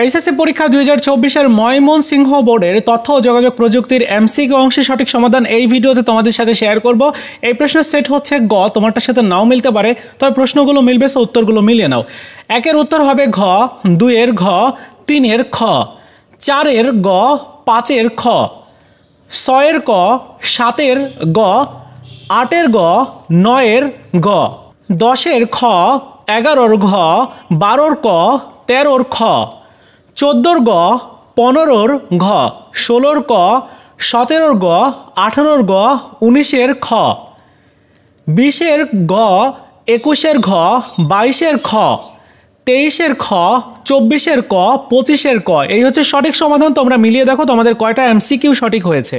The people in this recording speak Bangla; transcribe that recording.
এইচএসসি পরীক্ষা দুই হাজার চব্বিশের সিংহ বোর্ডের তথ্য ও যোগাযোগ প্রযুক্তির এমসিকিউ অংশে সঠিক সমাধান এই ভিডিওতে তোমাদের সাথে শেয়ার করব এই প্রশ্নের সেট হচ্ছে গ তোমারটার সাথে নাও মিলতে পারে তবে প্রশ্নগুলো মিলবে সে উত্তরগুলো মিলিয়ে নাও একের উত্তর হবে ঘ দুইয়ের ঘ তিনের খ চারের গ পাঁচের খ ছয়ের ক সাতের গ আটের গ নয়ের গ দশের খ এগারোর ঘ বারোর ক তেরোর খ চোদ্দোর গ পনেরোর ঘ ষোলোর ক সতেরোর গ আঠারোর গ উনিশের খ বিশের গ একুশের ঘ বাইশের খ তেইশের খ চব্বিশের ক পঁচিশের ক এই হচ্ছে সঠিক সমাধান তোমরা মিলিয়ে দেখো তোমাদের কয়টা এমসিকিউ সঠিক হয়েছে